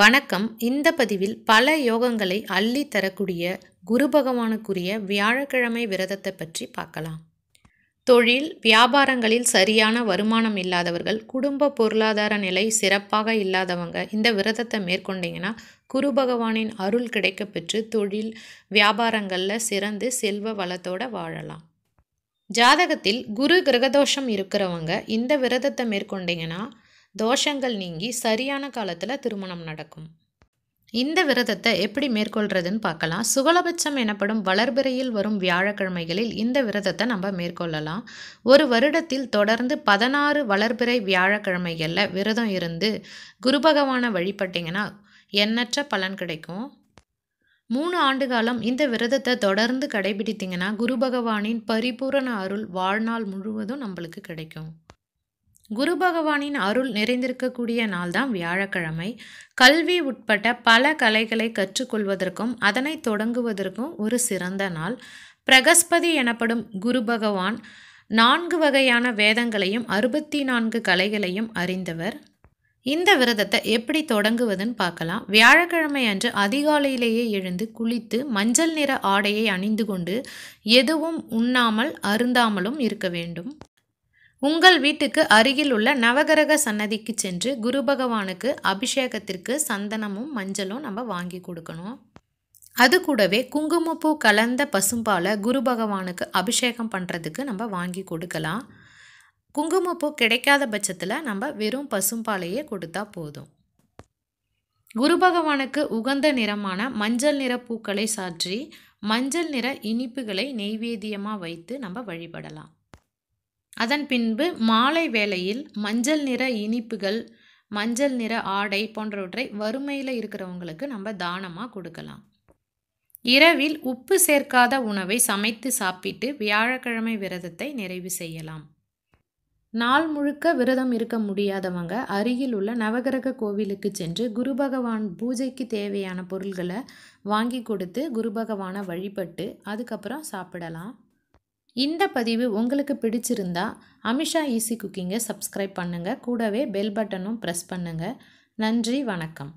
வணக்கம் இந்த பதிவில் பல யோகங்களை அள்ளி தரக்கூடிய குரு பகவானுக்குரிய வியாழக்கிழமை விரதத்தை பற்றி பார்க்கலாம் தொழில் வியாபாரங்களில் சரியான வருமானம் இல்லாதவர்கள் குடும்ப பொருளாதார நிலை சிறப்பாக இல்லாதவங்க இந்த விரதத்தை மேற்கொண்டீங்கன்னா குரு பகவானின் அருள் கிடைக்க பெற்று தொழில் வியாபாரங்களில் சிறந்து செல்வ வளத்தோடு வாழலாம் ஜாதகத்தில் குரு கிரகதோஷம் இருக்கிறவங்க இந்த விரதத்தை மேற்கொண்டீங்கன்னா தோஷங்கள் நீங்கி சரியான காலத்தில் திருமணம் நடக்கும் இந்த விரதத்தை எப்படி மேற்கொள்றதுன்னு பார்க்கலாம் சுகலபட்சம் எனப்படும் வளர்பிறையில் வரும் வியாழக்கிழமைகளில் இந்த விரதத்தை நம்ம மேற்கொள்ளலாம் ஒரு வருடத்தில் தொடர்ந்து பதினாறு வளர்பிறை வியாழக்கிழமைகளில் விரதம் இருந்து குரு பகவானை வழிபட்டிங்கன்னா எண்ணற்ற பலன் கிடைக்கும் மூணு ஆண்டு காலம் இந்த விரதத்தை தொடர்ந்து கடைபிடித்தீங்கன்னா குரு பகவானின் பரிபூரண அருள் வாழ்நாள் முழுவதும் நம்மளுக்கு கிடைக்கும் குரு பகவானின் அருள் நிறைந்திருக்கக்கூடிய நாள்தான் வியாழக்கிழமை கல்வி உட்பட்ட பல கலைகளை கற்றுக்கொள்வதற்கும் அதனை தொடங்குவதற்கும் ஒரு சிறந்த நாள் பிரகஸ்பதி எனப்படும் குரு பகவான் நான்கு வகையான வேதங்களையும் அறுபத்தி நான்கு கலைகளையும் அறிந்தவர் இந்த விரதத்தை எப்படி தொடங்குவதுன்னு பார்க்கலாம் வியாழக்கிழமை அன்று அதிகாலையிலேயே எழுந்து குளித்து மஞ்சள் நிற ஆடையை அணிந்து கொண்டு எதுவும் உண்ணாமல் அருந்தாமலும் இருக்க வேண்டும் உங்கள் வீட்டுக்கு அருகில் உள்ள நவகரக சன்னதிக்கு சென்று குரு பகவானுக்கு அபிஷேகத்திற்கு சந்தனமும் மஞ்சளும் நம்ம வாங்கி கொடுக்கணும் அது கூடவே குங்குமப்பூ கலந்த பசும்பாலை குரு பகவானுக்கு அபிஷேகம் பண்ணுறதுக்கு நம்ம வாங்கி கொடுக்கலாம் குங்குமப்பூ கிடைக்காத பட்சத்தில் நம்ம வெறும் பசும்பாலையே கொடுத்தா போதும் குரு பகவானுக்கு உகந்த நிறமான மஞ்சள் நிற பூக்களை சாற்றி மஞ்சள் நிற இனிப்புகளை நெய்வேதியமாக வைத்து நம்ம வழிபடலாம் அதன் பின்பு மாலை வேளையில் மஞ்சள் நிற இனிப்புகள் மஞ்சள் நிற ஆடை போன்றவற்றை வறுமையில் இருக்கிறவங்களுக்கு நம்ம தானமாக கொடுக்கலாம் இரவில் உப்பு சேர்க்காத உணவை சமைத்து சாப்பிட்டு வியாழக்கிழமை விரதத்தை நிறைவு செய்யலாம் நாள் முழுக்க விரதம் இருக்க முடியாதவங்க அருகில் உள்ள நவகிரக கோவிலுக்கு சென்று குரு பகவான் பூஜைக்கு தேவையான பொருள்களை வாங்கி கொடுத்து குரு பகவானை வழிபட்டு அதுக்கப்புறம் சாப்பிடலாம் இந்த பதிவு உங்களுக்கு பிடிச்சிருந்தா அமிஷா ஈஸி குக்கிங்கை சப்ஸ்கிரைப் பண்ணுங்கள் கூடவே பெல் பட்டனும் ப்ரெஸ் பண்ணுங்கள் நன்றி வணக்கம்